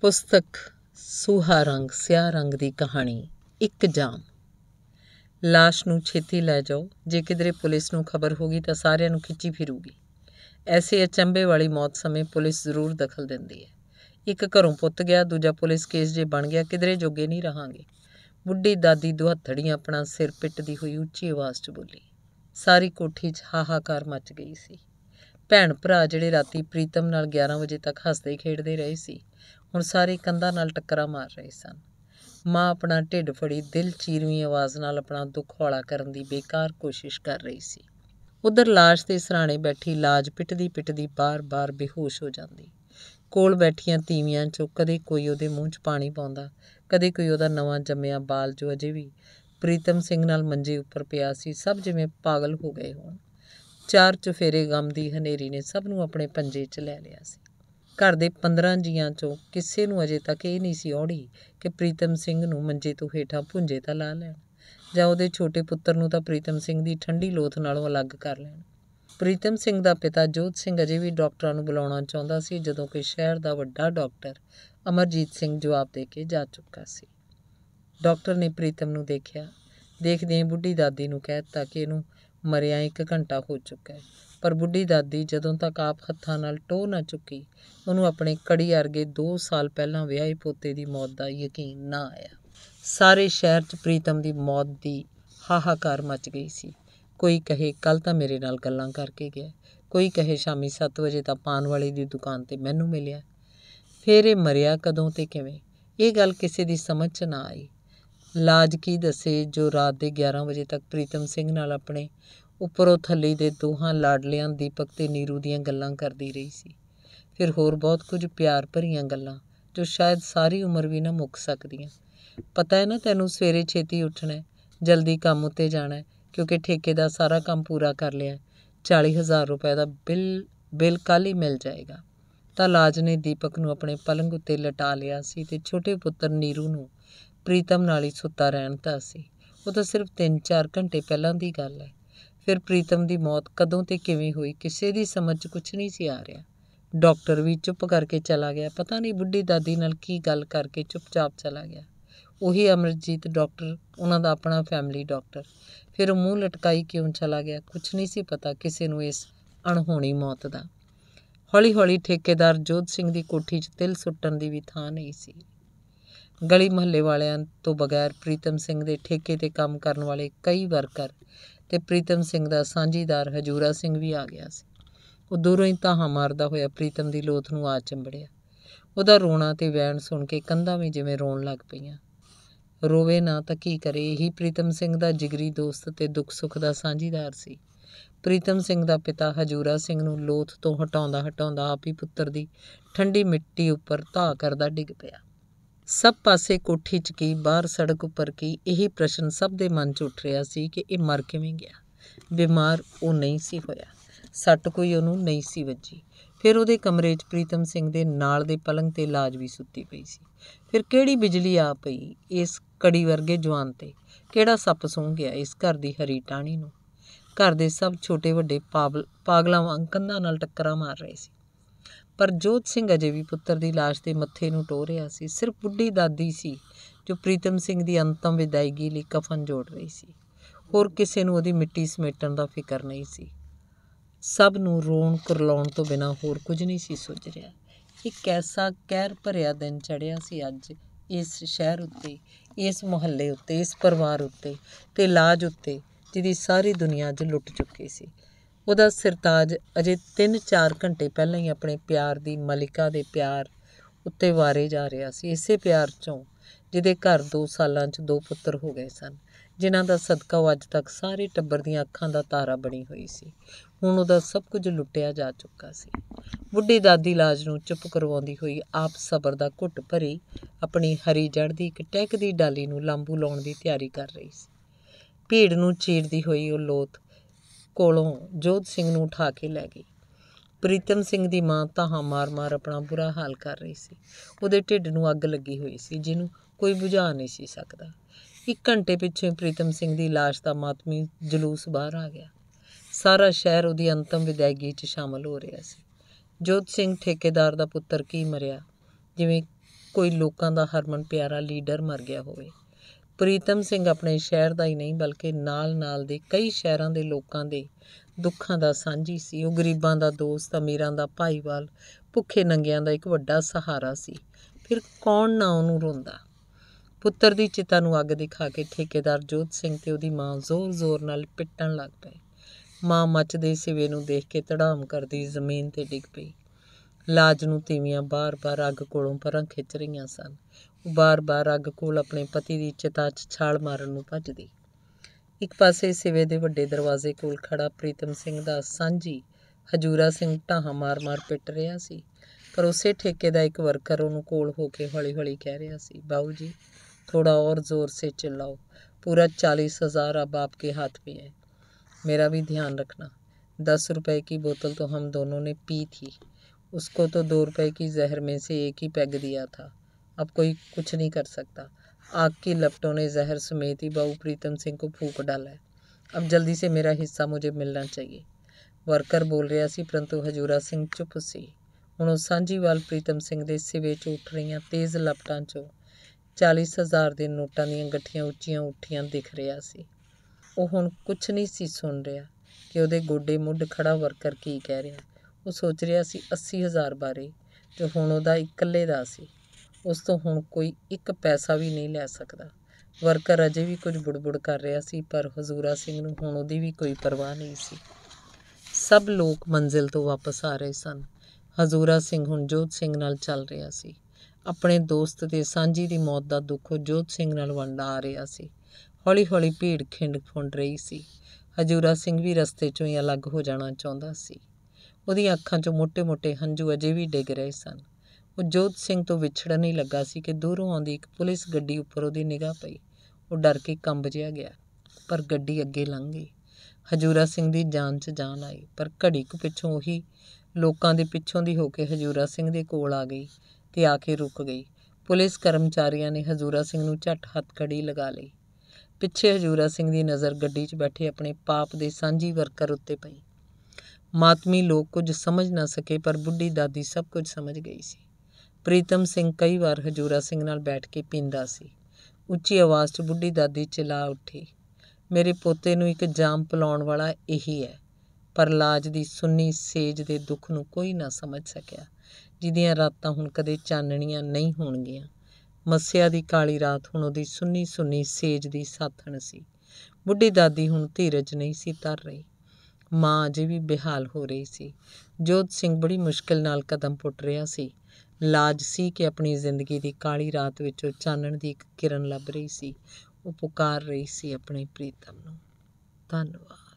ਪੁਸਤਕ ਸੂਹਾ ਰੰਗ ਸਿਆ ਰੰਗ ਦੀ ਕਹਾਣੀ ਇੱਕ ਜਾਮ লাশ ਨੂੰ ਛੇਤੀ ਲੈ ਜਾਓ ਜੇ ਕਿਧਰੇ ਪੁਲਿਸ ਨੂੰ ਖਬਰ ਹੋਗੀ ਤਾਂ ਸਾਰਿਆਂ ਨੂੰ ਖਿੱਚੀ ਫਿਰੂਗੀ ਐਸੇ ਅਚੰਬੇ ਵਾਲੀ ਮੌਤ ਸਮੇਂ ਪੁਲਿਸ ਜ਼ਰੂਰ ਦਖਲ ਦਿੰਦੀ ਹੈ ਇੱਕ ਘਰੋਂ ਪੁੱਤ ਗਿਆ ਦੂਜਾ ਪੁਲਿਸ ਕੇਸ ਜੇ ਬਣ ਗਿਆ ਕਿਧਰੇ ਜੋਗੇ ਨਹੀਂ ਰਹਾਂਗੇ ਬੁੱਢੀ ਦਾਦੀ ਦੁਹੱਥੜੀ ਆਪਣਾ ਸਿਰ ਪਿੱਟਦੀ ਹੋਈ ਉੱਚੀ ਆਵਾਜ਼ 'ਚ ਬੋਲੀ ਸਾਰੀ ਕੋਠੀ 'ਚ ਹਾਹਾਕਾਰ ਮਚ ਗਈ ਸੀ ਭੈਣ ਭਰਾ ਜਿਹੜੇ ਰਾਤੀ ਪ੍ਰੀਤਮ ਨਾਲ 11 ਵਜੇ ਤੱਕ ਹੱਸਦੇ ਖੇਡਦੇ ਰਹੇ ਸੀ ਹੁਣ ਸਾਰੇ ਕੰਧਾਂ ਨਾਲ ਟੱਕਰਾਂ ਮਾਰ ਰਹੇ ਸਨ ਮਾਂ ਆਪਣਾ ਢਿੱਡ ਫੜੀ ਦਿਲ ਚੀਰਵੀਂ ਆਵਾਜ਼ ਨਾਲ ਆਪਣਾ ਦੁੱਖ ਹੌਲਾ ਕਰਨ ਦੀ ਬੇਕਾਰ ਕੋਸ਼ਿਸ਼ ਕਰ ਰਹੀ ਸੀ ਉਧਰ লাশ ਤੇ ਸਰਾਣੇ ਬੈਠੀ ਦੀ ਪਿੱਟਦੀ ਪਿੱਟਦੀ ਬਾਰ-ਬਾਰ ਬੇਹੋਸ਼ ਹੋ ਜਾਂਦੀ ਕੋਲ ਬੈਠੀਆਂ ਤੀਵੀਆਂ ਚੋਂ ਕਦੇ ਕੋਈ ਉਹਦੇ ਮੂੰਹ 'ਚ ਪਾਣੀ ਪਾਉਂਦਾ ਕਦੇ ਕੋਈ ਉਹਦਾ ਨਵਾਂ ਜੰਮਿਆ ਬਾਲ ਜੋ ਅਜੇ ਵੀ ਪ੍ਰੀਤਮ ਸਿੰਘ ਨਾਲ ਮੰਜੇ ਉੱਪਰ ਪਿਆ ਸੀ ਸਭ ਜਿਵੇਂ ਪਾਗਲ ਹੋ ਗਏ ਹੋਣ ਚਾਰ ਚੁਫੇਰੇ ਗਮ ਦੀ ਹਨੇਰੀ ਨੇ ਸਭ ਨੂੰ ਆਪਣੇ ਪੰਜੇ 'ਚ ਲੈ ਲਿਆ ਸੀ ਘਰ ਦੇ 15 ਜੀਆਂ ਚੋਂ ਕਿਸੇ ਨੂੰ ਅਜੇ ਤੱਕ ਇਹ ਨਹੀਂ ਸੀ ਔੜੀ ਕਿ ਪ੍ਰੀਤਮ ਸਿੰਘ ਨੂੰ ਮੰਜੇ ਤੋਂ ਹੇਠਾਂ ਪੁੰਜੇ ਤਾਂ ਲਾ ਲੈਣ ਜਾਂ ਉਹਦੇ ਛੋਟੇ ਪੁੱਤਰ ਨੂੰ ਤਾਂ ਪ੍ਰੀਤਮ ਸਿੰਘ ਦੀ ਠੰਡੀ ਲੋਥ ਨਾਲੋਂ ਅਲੱਗ ਕਰ ਲੈਣ ਪ੍ਰੀਤਮ ਸਿੰਘ ਦਾ ਪਿਤਾ ਜੋਤ ਸਿੰਘ ਅਜੇ ਵੀ ਡਾਕਟਰਾਂ ਨੂੰ ਬੁਲਾਉਣਾ ਚਾਹੁੰਦਾ ਸੀ ਜਦੋਂ ਕਿ ਸ਼ਹਿਰ ਦਾ ਵੱਡਾ ਡਾਕਟਰ ਅਮਰਜੀਤ ਸਿੰਘ ਜਵਾਬ ਦੇ ਕੇ ਜਾ ਚੁੱਕਾ ਸੀ ਡਾਕਟਰ ਨੇ ਪ੍ਰੀਤਮ ਨੂੰ ਦੇਖਿਆ ਦੇਖਦੇ ਬੁੱਢੀ ਦਾਦੀ ਨੂੰ ਕਹਿ ਦਿੱਤਾ ਕਿ ਇਹਨੂੰ ਮਰਿਆ 1 ਘੰਟਾ ਹੋ ਚੁੱਕਾ ਹੈ ਪਰ ਬੁੱਢੀ ਦਾਦੀ ਜਦੋਂ ਤੱਕ ਆਪ ਹੱਥਾਂ ਨਾਲ ਟੋ ਨਾ ਚੁੱਕੀ ਉਹਨੂੰ ਆਪਣੇ ਕੜੀ ਅਰਗੇ 2 ਸਾਲ ਪਹਿਲਾਂ ਵਿਆਹੇ ਪੋਤੇ ਦੀ ਮੌਤ ਦਾ ਯਕੀਨ ਨਾ ਆਇਆ ਸਾਰੇ ਸ਼ਹਿਰ 'ਚ ਪ੍ਰੀਤਮ ਦੀ ਮੌਤ ਦੀ ਹਾਹਾਕਾਰ ਮਚ ਗਈ ਸੀ ਕੋਈ ਕਹੇ ਕੱਲ ਤਾਂ ਮੇਰੇ ਨਾਲ ਗੱਲਾਂ ਕਰਕੇ ਗਿਆ ਕੋਈ ਕਹੇ ਸ਼ਾਮੀ 7 ਵਜੇ ਤਾਂ ਪਾਨ ਵਾਲੇ ਦੀ ਦੁਕਾਨ ਤੇ ਮੈਨੂੰ ਮਿਲਿਆ ਫੇਰ ਇਹ ਮਰਿਆ ਕਦੋਂ ਤੇ ਕਿਵੇਂ ਇਹ ਗੱਲ ਕਿਸੇ ਦੀ ਸਮਝ 'ਚ ਨਾ ਆਈ ਲਾਜ ਕੀ ਦੱਸੇ ਜੋ ਰਾਤ ਦੇ 11 ਵਜੇ ਤੱਕ ਪ੍ਰੀਤਮ ਸਿੰਘ ਨਾਲ ਆਪਣੇ ਉੱਪਰੋਂ ਥੱਲੇ ਦੇ ਦੋਹਾਂ ਲਾਡਲਿਆਂ ਦੀਪਕ ਤੇ ਨੀਰੂ ਦੀਆਂ ਗੱਲਾਂ ਕਰਦੀ ਰਹੀ ਸੀ ਫਿਰ ਹੋਰ ਬਹੁਤ ਕੁਝ ਪਿਆਰ ਭਰੀਆਂ ਗੱਲਾਂ ਜੋ ਸ਼ਾਇਦ ਸਾਰੀ ਉਮਰ ਵੀ ਨਾ ਮੁੱਕ ਸਕਦੀਆਂ ਪਤਾ ਹੈ ਨਾ ਤੈਨੂੰ ਸਵੇਰੇ ਛੇਤੀ ਉੱਠਣਾ ਹੈ ਜਲਦੀ ਕੰਮ ਉੱਤੇ ਜਾਣਾ ਹੈ ਕਿਉਂਕਿ ਠੇਕੇ ਦਾ ਸਾਰਾ ਕੰਮ ਪੂਰਾ ਕਰ ਲਿਆ 40000 ਰੁਪਏ ਦਾ ਬਿੱਲ ਬਿੱਲ ਕੱਲ ਹੀ ਮਿਲ ਜਾਏਗਾ ਤਾਂ ਲਾਜ ਨੇ ਦੀਪਕ ਨੂੰ ਆਪਣੇ ਪਲੰਗ ਉੱਤੇ ਲਟਾ ਲਿਆ ਸੀ ਤੇ ਛੋਟੇ ਪੁੱਤਰ ਨੀਰੂ ਨੂੰ ਪ੍ਰੀਤਮ ਨਾਲ ਹੀ ਸੁੱਤਾ ਰਹਿਣ ਤਾਂ ਸੀ ਉਹ ਤਾਂ ਸਿਰਫ 3-4 ਘੰਟੇ ਪਹਿਲਾਂ ਦੀ ਗੱਲ ਹੈ ਫਿਰ ਪ੍ਰੀਤਮ ਦੀ ਮੌਤ ਕਦੋਂ ਤੇ ਕਿਵੇਂ ਹੋਈ ਕਿਸੇ ਦੀ ਸਮਝ 'ਚ ਕੁਝ ਨਹੀਂ ਸੀ ਆ ਰਿਹਾ ਡਾਕਟਰ ਵੀ ਚੁੱਪ ਕਰਕੇ ਚਲਾ ਗਿਆ ਪਤਾ ਨਹੀਂ ਬੁੱਢੀ ਦਾਦੀ ਨਾਲ ਕੀ ਗੱਲ ਕਰਕੇ ਚੁੱਪਚਾਪ ਚਲਾ ਗਿਆ ਉਹੀ ਅਮਰਜੀਤ ਡਾਕਟਰ ਉਹਨਾਂ ਦਾ ਆਪਣਾ ਫੈਮਿਲੀ ਡਾਕਟਰ ਫਿਰ ਮੂੰਹ ਲਟਕਾਈ ਕਿਉਂ ਚਲਾ ਗਿਆ ਕੁਝ ਨਹੀਂ ਸੀ ਪਤਾ ਕਿਸੇ ਨੂੰ ਇਸ ਅਣਹੋਣੀ ਮੌਤ ਦਾ ਹੌਲੀ-ਹੌਲੀ ਠੇਕੇਦਾਰ ਜੋਧ ਸਿੰਘ ਦੀ ਕੋਠੀ 'ਚ ਤਿਲ ਸੁੱਟਣ ਦੀ ਵੀ ਥਾਂ ਨਹੀਂ ਸੀ ਗਲੀ ਮਹੱਲੇ ਵਾਲਿਆਂ ਤੋਂ ਬਗੈਰ ਪ੍ਰੀਤਮ ਸਿੰਘ ਦੇ ਠੇਕੇ ਤੇ ਕੰਮ ਕਰਨ ਵਾਲੇ ਕਈ ਵਰਕਰ ਤੇ ਪ੍ਰੀਤਮ ਸਿੰਘ ਦਾ ਸਾਂਝੀਦਾਰ ਹਜੂਰਾ ਸਿੰਘ ਵੀ ਆ ਗਿਆ ਸੀ ਉਹ ਦੂਰੋਂ ਹੀ ਤਾਹਾਂ ਮਾਰਦਾ ਹੋਇਆ ਪ੍ਰੀਤਮ ਦੀ ਲੋਥ ਨੂੰ ਆ ਚੰਬੜਿਆ ਉਹਦਾ ਰੋਣਾ ਤੇ ਵੈਣ ਸੁਣ ਕੇ ਕੰਧਾਂ ਵੀ ਜਿਵੇਂ ਰੋਣ ਲੱਗ ਪਈਆਂ ਰੋਵੇ ਨਾ ਤਾਂ ਕੀ ਕਰੇ ਇਹੀ ਪ੍ਰੀਤਮ ਸਿੰਘ ਦਾ ਜਿਗਰੀ ਦੋਸਤ ਤੇ ਦੁੱਖ ਸੁੱਖ ਦਾ ਸਾਂਝੀਦਾਰ ਸੀ ਪ੍ਰੀਤਮ ਸਿੰਘ ਦਾ ਪਿਤਾ ਹਜੂਰਾ ਸਿੰਘ ਨੂੰ ਲੋਥ ਤੋਂ ਹਟਾਉਂਦਾ ਹਟਾਉਂਦਾ ਆਪ ਹੀ ਪੁੱਤਰ ਦੀ ਠੰਡੀ ਮਿੱਟੀ ਉੱਪਰ ਧਾ ਕਰਦਾ ਡਿੱਗ ਪਿਆ ਸਭ ਪਾਸੇ ਕੋਠੀ 'ਚ ਕੀ ਬਾਹਰ ਸੜਕ ਉੱਪਰ ਕੀ ਇਹੀ ਪ੍ਰਸ਼ਨ ਸਭ ਦੇ ਮਨ 'ਚ ਉੱਠ ਰਿਹਾ ਸੀ ਕਿ ਇਹ ਮਰ ਕਿਵੇਂ ਗਿਆ ਬਿਮਾਰ ਉਹ ਨਹੀਂ ਸੀ ਹੋਇਆ ਸੱਟ ਕੋਈ ਉਹਨੂੰ ਨਹੀਂ ਸੀ ਵੱਜੀ ਫਿਰ ਉਹਦੇ ਕਮਰੇ 'ਚ ਪ੍ਰੀਤਮ ਸਿੰਘ ਦੇ ਨਾਲ ਦੇ ਪਲੰਗ ਤੇ ਲਾਜਵੀ ਸੁੱਤੀ ਪਈ ਸੀ ਫਿਰ ਕਿਹੜੀ ਬਿਜਲੀ ਆ ਪਈ ਇਸ ਕੜੀ ਵਰਗੇ ਜਵਾਨ ਤੇ ਕਿਹੜਾ ਸੱਪ ਸੌਂ ਗਿਆ ਇਸ ਘਰ ਦੀ ਹਰੀ ਟਾਣੀ ਨੂੰ ਘਰ ਦੇ ਸਭ ਛੋਟੇ ਵੱਡੇ ਪਾਗਲਾਂ ਵਾਂਗ ਕੰਧਾਂ ਨਾਲ ਟੱਕਰਾਂ ਮਾਰ ਰਹੇ ਸੀ ਪਰ ਜੋਤ ਸਿੰਘ ਅਜੇ ਵੀ ਪੁੱਤਰ ਦੀ লাশ ਦੇ ਮੱਥੇ ਨੂੰ ਟੋ ਰਿਹਾ ਸੀ ਸਿਰਫ ਬੁੱਢੀ ਦਾਦੀ ਸੀ ਜੋ ਪ੍ਰੀਤਮ ਸਿੰਘ ਦੀ ਅੰਤਮ ਵਿਦਾਇਗੀ ਲਈ ਕਫਨ ਜੋੜ ਰਹੀ ਸੀ ਹੋਰ ਕਿਸੇ ਨੂੰ ਉਹਦੀ ਮਿੱਟੀ ਸਮੇਟਣ ਦਾ ਫਿਕਰ ਨਹੀਂ ਸੀ ਸਭ ਨੂੰ ਰੋਣ ਕਰਲਾਉਣ ਤੋਂ ਬਿਨਾ ਹੋਰ ਕੁਝ ਨਹੀਂ ਸੀ ਸੋਚ ਰਿਹਾ ਇਹ ਕੈਸਾ ਕਹਿਰ ਭਰਿਆ ਦਿਨ ਚੜਿਆ ਸੀ ਅੱਜ ਇਸ ਸ਼ਹਿਰ ਉੱਤੇ ਇਸ ਮੁਹੱਲੇ ਉੱਤੇ ਇਸ ਪਰਿਵਾਰ ਉੱਤੇ ਤੇ ਲਾਜ ਉੱਤੇ ਜਿਹਦੀ ਸਾਰੀ ਦੁਨੀਆ ਅੱਜ ਲੁੱਟ ਚੁੱਕੀ ਸੀ ਉਹਦਾ ਸਰਤਾਜ ਅਜੇ 3-4 ਘੰਟੇ ਪਹਿਲਾਂ ਹੀ ਆਪਣੇ ਪਿਆਰ ਦੀ ਮਲਿਕਾ ਦੇ ਪਿਆਰ ਉੱਤੇ ਵਾਰੇ ਜਾ ਰਿਹਾ ਸੀ ਇਸੇ ਪਿਆਰ ਚੋਂ ਜਿਹਦੇ ਘਰ 2 ਸਾਲਾਂ 'ਚ ਦੋ ਪੁੱਤਰ ਹੋ ਗਏ ਸਨ ਜਿਨ੍ਹਾਂ ਦਾ ਸਦਕਾ ਉਹ ਅੱਜ ਤੱਕ ਸਾਰੇ ਟੱਬਰ ਦੀਆਂ ਅੱਖਾਂ ਦਾ ਤਾਰਾ ਬਣੀ ਹੋਈ ਸੀ ਹੁਣ ਉਹਦਾ ਸਭ ਕੁਝ ਲੁੱਟਿਆ ਜਾ ਚੁੱਕਾ ਸੀ ਬੁੱਢੀ ਦਾਦੀ ਲਾਜ ਨੂੰ ਚੁੱਪ ਕਰਵਾਉਂਦੀ ਹੋਈ ਆਪ ਸਬਰ ਦਾ ਘੁੱਟ ਭਰੀ ਆਪਣੀ ਹਰੀ ਜੜ ਦੀ ਇੱਕ ਦੀ ਡਾਲੀ ਨੂੰ ਲਾਂਬੂ ਲਾਉਣ ਦੀ ਤਿਆਰੀ ਕਰ ਰਹੀ ਸੀ ਭੀੜ ਨੂੰ ਚੀਰਦੀ ਹੋਈ ਉਹ ਲੋਥ ਕੋਲੋਂ ਜੋਧ ਸਿੰਘ ਨੂੰ ਉਠਾ ਕੇ ਲੈ ਗਈ ਪ੍ਰੀਤਮ ਸਿੰਘ ਦੀ ਮਾਂ ਤਾਂ ਮਾਰ-ਮਾਰ ਆਪਣਾ ਬੁਰਾ ਹਾਲ ਕਰ ਰਹੀ ਸੀ ਉਹਦੇ ਢਿੱਡ ਨੂੰ ਅੱਗ ਲੱਗੀ ਹੋਈ ਸੀ ਜਿਹਨੂੰ ਕੋਈ ਬੁਝਾ ਨਹੀਂ ਸੀ ਸਕਦਾ ਇੱਕ ਘੰਟੇ ਪਿੱਛੇ ਪ੍ਰੀਤਮ ਸਿੰਘ ਦੀ লাশ ਦਾ ਮਾਤਮੀ ਜਲੂਸ ਬਾਹਰ ਆ ਗਿਆ ਸਾਰਾ ਸ਼ਹਿਰ ਉਹਦੀ ਅੰਤਮ ਵਿਦਾਇਗੀ 'ਚ ਸ਼ਾਮਲ ਹੋ ਰਿਹਾ ਸੀ ਜੋਤ ਸਿੰਘ ਠੇਕੇਦਾਰ ਦਾ ਪੁੱਤਰ ਕੀ ਮਰਿਆ ਜਿਵੇਂ ਕੋਈ ਲੋਕਾਂ ਦਾ ਹਰਮਨ ਪਿਆਰਾ ਲੀਡਰ ਮਰ ਗਿਆ ਹੋਵੇ ਪ੍ਰੀਤਮ ਸਿੰਘ ਆਪਣੇ ਸ਼ਹਿਰ ਦਾ ਹੀ ਨਹੀਂ ਬਲਕਿ ਨਾਲ-ਨਾਲ ਦੇ ਕਈ ਸ਼ਹਿਰਾਂ ਦੇ ਲੋਕਾਂ ਦੇ ਦੁੱਖਾਂ ਦਾ ਸਾਂਝੀ ਸੀ ਉਹ ਗਰੀਬਾਂ ਦਾ ਦੋਸਤ ਅਮੀਰਾਂ ਦਾ ਭਾਈਵਾਲ ਭੁੱਖੇ ਨੰਗਿਆਂ ਦਾ ਇੱਕ ਵੱਡਾ ਸਹਾਰਾ ਸੀ ਫਿਰ ਕੌਣ ਨਾ ਉਹਨੂੰ ਰੋਂਦਾ ਪੁੱਤਰ ਦੀ ਚਿਤਾ ਨੂੰ ਅੱਗ ਦਿਖਾ ਕੇ ਠੇਕੇਦਾਰ ਜੋਤ ਸਿੰਘ ਤੇ ਉਹਦੀ ਮਾਂ ਜ਼ੋਰ-ਜ਼ੋਰ ਨਾਲ ਪਿੱਟਣ ਲੱਗ ਪਏ ਮਾਂ ਮੱਚਦੇ ਸਿਵੇ ਨੂੰ ਦੇਖ ਕੇ ਤੜਾਮ ਕਰਦੀ ਜ਼ਮੀਨ ਤੇ ਡਿੱਗ ਪਈ ਲਾਜ ਨੂੰ ਤੀਵੀਆਂ ਬਾਰ-ਬਾਰ ਅੱਗ ਕੋਲੋਂ ਪਰਾਂ ਖਿੱਚ ਰਹੀਆਂ ਸਨ ਵਾਰ-ਵਾਰ ਅੱਗ ਕੋਲ ਆਪਣੇ ਪਤੀ ਦੀ ਚਿਤਾ 'ਚ ਛਾਲ ਮਾਰਨ ਨੂੰ ਭੱਜਦੀ ਇੱਕ ਪਾਸੇ ਸਿਵੇ ਦੇ ਵੱਡੇ ਦਰਵਾਜ਼ੇ ਕੋਲ ਖੜਾ ਪ੍ਰੀਤਮ ਸਿੰਘ ਦਾ ਸਾਂਝੀ ਹਜੂਰਾ ਸਿੰਘ ਢਾਹਾਂ ਮਾਰ-ਮਾਰ ਪਿੱਟ ਰਿਹਾ ਸੀ ਪਰ ਉਸੇ ਠੇਕੇ ਦਾ ਇੱਕ ਵਰਕਰ ਉਹਨੂੰ ਕੋਲ ਹੋ ਕੇ ਹੌਲੀ-ਹੌਲੀ ਕਹਿ ਰਿਹਾ ਸੀ ਬਾਊ ਜੀ ਥੋੜਾ ਹੋਰ ਜ਼ੋਰ ਸੇ ਚਿਲਾਓ ਪੂਰਾ 40000 ਆਬ अब ਕੇ ਹੱਥ में ਹੈ ਮੇਰਾ ਵੀ ਧਿਆਨ ਰੱਖਣਾ 10 ਰੁਪਏ ਕੀ ਬੋਤਲ ਤੋਂ ਹਮ ਦੋਨੋਂ ਨੇ ਪੀ ਥੀ ਉਸਕੋ ਤੋਂ 2 ਰੁਪਏ ਕੀ ਜ਼ਹਿਰ ਮੇਂ ਸੇ ਇੱਕ ਹੀ ਪੈਗ ਦਿਆ ਥਾ अब कोई कुछ नहीं कर सकता आग की लपटों ने जहर समेत ही बहू प्रीतम सिंह को फूक डाला है अब जल्दी से मेरा हिस्सा मुझे ਮਿਲਣਾ ਚਾਹੀਏ ਵਰਕਰ ਬੋਲ ਰਿਹਾ ਸੀ ਪਰੰਤੂ ਹਜੂਰਾ ਸਿੰਘ ਚੁੱਪ ਸੀ ਹੁਣ ਉਹ ਸਾਂਝੀਵਾਲ ਪ੍ਰੀਤਮ ਸਿੰਘ ਦੇ ਸਿਵੇ 'ਚ ਉੱਠ ਰਹੀਆਂ ਤੇਜ਼ ਲਪਟਾਂ 'ਚੋਂ 40000 ਦੇ ਨੋਟਾਂ ਦੀਆਂ ਗੱਠੀਆਂ ਉੱਚੀਆਂ ਉੱਠੀਆਂ ਦਿਖ ਰਿਹਾ ਸੀ ਉਹ ਹੁਣ ਕੁਝ ਨਹੀਂ ਸੀ ਸੁਣ ਰਿਹਾ ਕਿ ਉਹਦੇ ਗੋਡੇ ਮੁੱਢ ਖੜਾ ਵਰਕਰ ਕੀ ਕਹਿ ਰਿਹਾ ਉਹ ਸੋਚ ਰਿਹਾ ਸੀ 80000 ਬਾਰੇ ਜੋ ਹੁਣ ਉਹਦਾ ਇਕੱਲੇ ਦਾ ਸੀ ਉਸ ਤੋਂ ਹੁਣ ਕੋਈ ਇੱਕ ਪੈਸਾ ਵੀ ਨਹੀਂ ਲੈ ਸਕਦਾ ਵਰਕਰ ਅਜੇ ਵੀ ਕੁਝ ਬੁੜਬੁੜ ਕਰ ਰਿਹਾ ਸੀ ਪਰ ਹਜ਼ੂਰਾ ਸਿੰਘ ਨੂੰ ਹੁਣ ਉਹਦੀ ਵੀ ਕੋਈ ਪਰਵਾਹ ਨਹੀਂ ਸੀ ਸਭ ਲੋਕ ਮੰਜ਼ਿਲ ਤੋਂ ਵਾਪਸ ਆ ਰਹੇ ਸਨ ਹਜ਼ੂਰਾ ਸਿੰਘ ਹੁਣ ਜੋਤ ਸਿੰਘ ਨਾਲ ਚੱਲ ਰਿਹਾ ਸੀ ਆਪਣੇ ਦੋਸਤ ਦੇ ਸਾਂਝੀ ਦੀ ਮੌਤ ਦਾ ਦੁੱਖ ਜੋਤ ਸਿੰਘ ਨਾਲ ਵੰਡਾ ਆ ਰਿਹਾ ਸੀ ਹੌਲੀ-ਹੌਲੀ ਭੀੜ ਖਿੰਡ ਫੁੰਡ ਰਹੀ ਸੀ ਹਜ਼ੂਰਾ ਸਿੰਘ ਵੀ ਰਸਤੇ 'ਚੋਂ ਹੀ ਅਲੱਗ ਹੋ ਜਾਣਾ ਚਾਹੁੰਦਾ ਸੀ ਉਹਦੀਆਂ ਅੱਖਾਂ 'ਚੋਂ ਮੋٹے-ਮੋٹے ਹੰਝੂ ਅਜੇ ਵੀ ਡਿੱਗ ਰਹੇ ਸਨ ਉਹ ਜੋਤ ਸਿੰਘ ਤੋਂ ਵਿਛੜਨ ਹੀ ਲੱਗਾ ਸੀ ਕਿ ਦੂਰੋਂ ਆਉਂਦੀ ਇੱਕ ਪੁਲਿਸ ਗੱਡੀ ਉੱਪਰ ਉਹਦੀ ਨਿਗਾਹ ਪਈ ਉਹ ਡਰ ਕੇ ਕੰਬ ਜਿਆ ਗਿਆ ਪਰ ਗੱਡੀ ਅੱਗੇ ਲੰਘ ਗਈ ਹਜੂਰਾ ਸਿੰਘ ਦੀ ਜਾਨ 'ਚ ਜਾਨ ਆਈ ਪਰ ਘੜੀ ਕੁ ਪਿੱਛੋਂ ਉਹੀ ਲੋਕਾਂ ਦੇ ਪਿੱਛੋਂ ਦੀ ਹੋ ਕੇ ਹਜੂਰਾ ਸਿੰਘ ਦੇ ਕੋਲ ਆ ਗਈ ਤੇ ਆ ਕੇ ਰੁਕ ਗਈ ਪੁਲਿਸ ਕਰਮਚਾਰੀਆਂ ਨੇ ਹਜੂਰਾ ਸਿੰਘ ਨੂੰ ਝੱਟ ਹੱਥਕੜੀ ਲਗਾ ਲਈ ਪਿੱਛੇ ਹਜੂਰਾ ਸਿੰਘ ਦੀ ਨਜ਼ਰ ਗੱਡੀ 'ਚ ਬੈਠੇ ਆਪਣੇ ਪਾਪ ਦੇ ਸਾਂਝੀ ਵਰਕਰ ਉੱਤੇ ਪਈ ਮਾਤਮੀ ਲੋਕ ਕੁਝ ਸਮਝ ਨਾ ਸਕੇ ਪਰ ਬੁੱਢੀ ਦਾਦੀ ਸਭ ਕੁਝ ਸਮਝ ਗਈ ਸੀ ਪ੍ਰੀਤਮ ਸਿੰਘ ਕਈ ਵਾਰ ਹਜੂਰਾ ਸਿੰਘ ਨਾਲ ਬੈਠ ਕੇ ਪੀਂਦਾ ਸੀ ਉੱਚੀ ਆਵਾਜ਼ 'ਚ ਬੁੱਢੀ ਦਾਦੀ ਚਿਲਾ ਉੱਠੀ ਮੇਰੇ ਪੋਤੇ ਨੂੰ ਇੱਕ ਜਾਮ ਪਲਾਉਣ ਵਾਲਾ ਇਹੀ ਹੈ ਪਰ ਲਾਜ ਦੀ ਸੁੰਨੀ ਸੇਜ ਦੇ ਦੁੱਖ ਨੂੰ ਕੋਈ ਨਾ ਸਮਝ ਸਕਿਆ ਜਿਹਦੀਆਂ ਰਾਤਾਂ ਹੁਣ ਕਦੇ ਚਾਨਣੀਆਂ ਨਹੀਂ ਹੋਣਗੀਆਂ ਮੱਸਿਆ ਦੀ ਕਾਲੀ ਰਾਤ ਹੁਣ ਉਹਦੀ ਸੁੰਨੀ ਸੁੰਨੀ ਸੇਜ ਦੀ ਸਾਥਣ ਸੀ ਬੁੱਢੀ ਦਾਦੀ ਹੁਣ ਧੀਰਜ ਨਹੀਂ ਸੀ ਧਰ ਰਹੀ ਮਾਂ ਜੀ ਵੀ ਬਿਹਾਲ ਹੋ ਰਹੀ ਸੀ ਜੋਤ ਸਿੰਘ ਬੜੀ ਮੁਸ਼ਕਲ ਨਾਲ ਕਦਮ ਪੁੱਟ ਰਿਹਾ ਸੀ ਲਾਜ ਸੀ ਕਿ ਆਪਣੀ ਜ਼ਿੰਦਗੀ ਦੀ ਕਾਲੀ ਰਾਤ ਵਿੱਚੋਂ ਚਾਨਣ ਦੀ ਇੱਕ ਕਿਰਨ ਲੱਭ ਰਹੀ ਸੀ ਉਹ ਪੁਕਾਰ ਰਹੀ ਸੀ ਆਪਣੇ ਪ੍ਰੀਤਮ ਨੂੰ ਧੰਨਵਾਦ